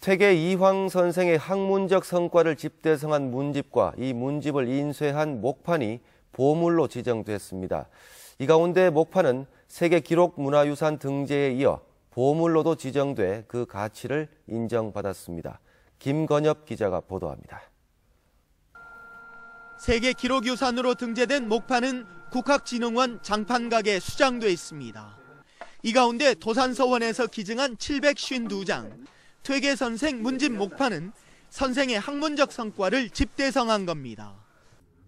퇴계 이황 선생의 학문적 성과를 집대성한 문집과 이 문집을 인쇄한 목판이 보물로 지정됐습니다. 이 가운데 목판은 세계 기록 문화유산 등재에 이어 보물로도 지정돼 그 가치를 인정받았습니다. 김건엽 기자가 보도합니다. 세계 기록 유산으로 등재된 목판은 국학진흥원 장판각에 수장돼 있습니다. 이 가운데 도산서원에서 기증한 752장, 퇴계 선생 문집 목판은 선생의 학문적 성과를 집대성한 겁니다.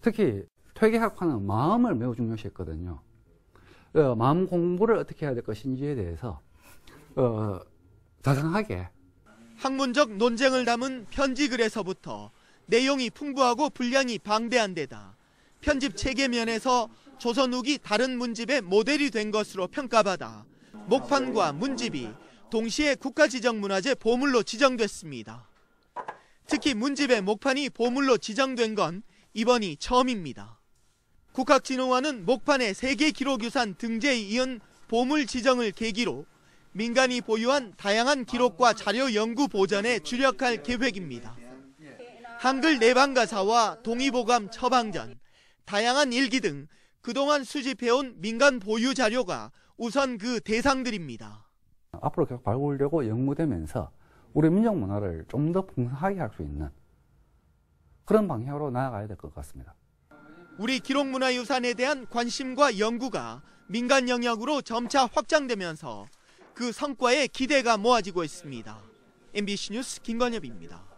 특히 퇴계학파는 마음을 매우 중요시했거든요. 어, 마음 공부를 어떻게 해야 될 것인지에 대해서 어, 자상하게 학문적 논쟁을 담은 편지글에서부터 내용이 풍부하고 분량이 방대한 데다 편집 체계면에서 조선 후기 다른 문집의 모델이 된 것으로 평가받아 목판과 문집이 동시에 국가지정문화재 보물로 지정됐습니다. 특히 문집의 목판이 보물로 지정된 건 이번이 처음입니다. 국학진흥원은 목판의 세계 기록 유산 등재에 이은 보물 지정을 계기로 민간이 보유한 다양한 기록과 자료 연구 보전에 주력할 계획입니다. 한글 내방가사와 동의보감 처방전, 다양한 일기 등 그동안 수집해온 민간 보유 자료가 우선 그 대상들입니다. 앞으로 계속 발굴되고 연구되면서 우리 민족 문화를 좀 더 풍성하게 할 수 있는 그런 방향으로 나아가야 될 것 같습니다. 우리 기록문화유산에 대한 관심과 연구가 민간 영역으로 점차 확장되면서 그 성과에 기대가 모아지고 있습니다. MBC 뉴스 김관엽입니다.